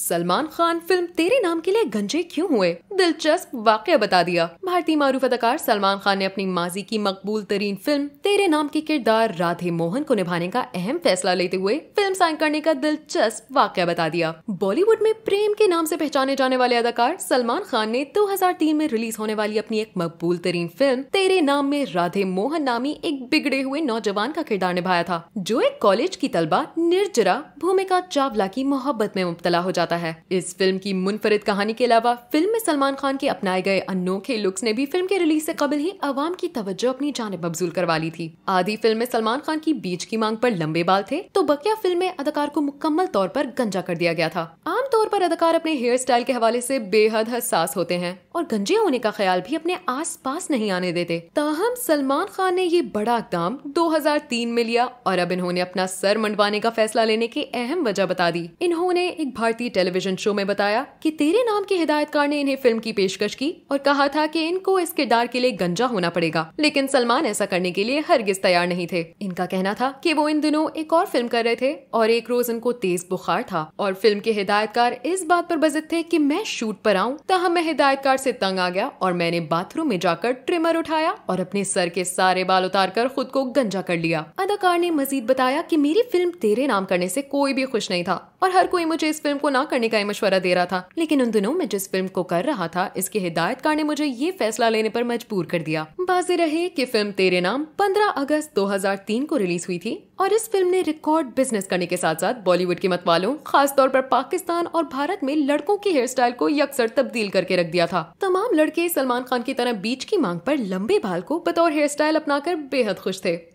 Salman Khan film तेरे नाम के लिए गंजे क्यों हुए दिलचस्प वाक्य बता दिया भारतीय मारूफ अदाकार सलमान खान ने अपनी माजी की मकबूल तरीन फिल्म तेरे नाम के किरदार राधे मोहन को निभाने का अहम फैसला लेते हुए फिल्म साइन करने का दिलचस्प वाक्य बता दिया बॉलीवुड में प्रेम के नाम से पहचाने जाने वाले अदाकार सलमान खान ने दो में रिलीज होने वाली अपनी एक मकबूल तरीन फिल्म तेरे नाम में राधे मोहन नामी एक बिगड़े हुए नौजवान का किरदार निभाया था जो एक कॉलेज की तलबा निर्जरा भूमिका चावला की मोहब्बत में मुबतला हो जाता जाता है इस फिल्म की मुनफरद कहानी के अलावा फिल्म में सलमान खान के अपनाए गए अनोखे लुक्स ने भी फिल्म के रिलीज से कबल ही अवाम की तवज्जो अपनी जानब मबजूल करवा ली थी आधी फिल्म में सलमान खान की बीच की मांग पर लंबे बाल थे तो बकिया फिल्म में अदाकार को मुकम्मल तौर पर गंजा कर दिया गया था आमतौर पर अदाकार अपने हेयर स्टाइल के हवाले से बेहद हसास होते हैं और गंजे होने का ख्याल भी अपने आस पास नहीं आने देते ताहम सलमान खान ने ये बड़ा इकदाम 2003 में लिया और अब इन्होंने अपना सर मंडवाने का फैसला लेने की अहम वजह बता दी इन्होंने एक भारतीय टेलीविजन शो में बताया कि तेरे नाम के हिदायतकार ने इन्हें फिल्म की पेशकश की और कहा था कि इनको इस किरदार के लिए गंजा होना पड़ेगा लेकिन सलमान ऐसा करने के लिए हरगिज तैयार नहीं थे इनका कहना था कि वो इन दिनों एक और फिल्म कर रहे थे और एक रोज इनको तेज बुखार था और फिल्म के हिदायतकार इस बात पर बजित थे कि मैं शूट पर आऊँ तहम मैं हिदायतकार से तंग आ गया और मैंने बाथरूम में जाकर ट्रिमर उठाया और अपने सर के सारे बाल उतार कर खुद को गंजा कर लिया अदाकार ने मजीद बताया कि मेरी फिल्म तेरे नाम करने से कोई भी खुश नहीं था और हर कोई मुझे इस फिल्म को ना करने का मशवरा दे रहा था लेकिन उन दिनों मैं जिस फिल्म को कर रहा था इसके हिदायतकार ने मुझे ये फैसला लेने पर मजबूर कर दिया बाजी रहे की फिल्म तेरे नाम पंद्रह अगस्त तीन को रिलीज हुई थी और इस फिल्म ने रिकॉर्ड बिजनेस करने के साथ साथ बॉलीवुड के मतवालों तौर पर पाकिस्तान और भारत में लड़कों की हेयर स्टाइल को यकसर तब्दील करके रख दिया था तमाम लड़के सलमान खान की तरह बीच की मांग पर लंबे बाल को बतौर हेयर स्टाइल अपना बेहद खुश थे